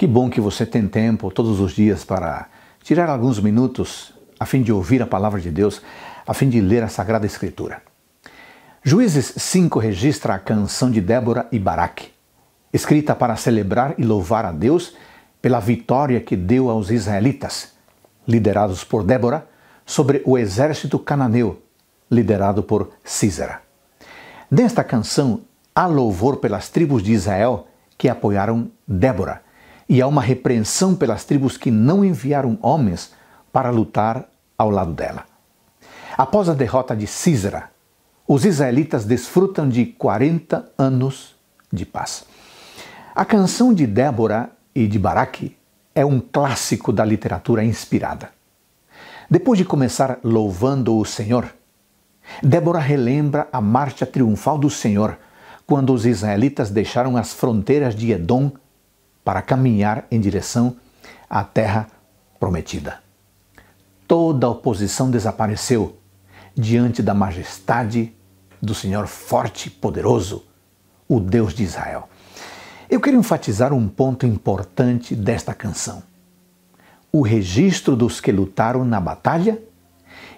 Que bom que você tem tempo todos os dias para tirar alguns minutos a fim de ouvir a palavra de Deus, a fim de ler a Sagrada Escritura. Juízes 5 registra a canção de Débora e Baraque, escrita para celebrar e louvar a Deus pela vitória que deu aos israelitas, liderados por Débora, sobre o exército cananeu, liderado por Císera. Nesta canção, há louvor pelas tribos de Israel que apoiaram Débora e há uma repreensão pelas tribos que não enviaram homens para lutar ao lado dela. Após a derrota de Cisra, os israelitas desfrutam de 40 anos de paz. A canção de Débora e de Baraque é um clássico da literatura inspirada. Depois de começar louvando o Senhor, Débora relembra a marcha triunfal do Senhor quando os israelitas deixaram as fronteiras de Edom para caminhar em direção à terra prometida. Toda oposição desapareceu diante da majestade do Senhor forte, e poderoso, o Deus de Israel. Eu quero enfatizar um ponto importante desta canção: o registro dos que lutaram na batalha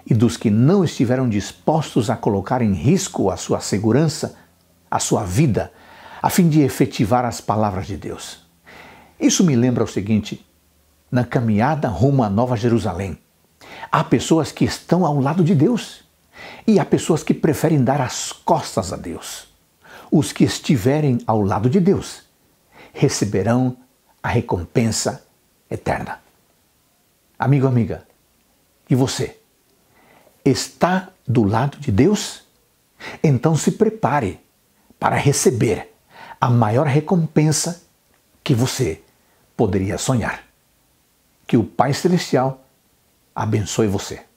e dos que não estiveram dispostos a colocar em risco a sua segurança, a sua vida, a fim de efetivar as palavras de Deus. Isso me lembra o seguinte: na caminhada rumo à Nova Jerusalém, há pessoas que estão ao lado de Deus e há pessoas que preferem dar as costas a Deus. Os que estiverem ao lado de Deus receberão a recompensa eterna. Amigo, amiga, e você? Está do lado de Deus? Então se prepare para receber a maior recompensa que você poderia sonhar. Que o Pai Celestial abençoe você.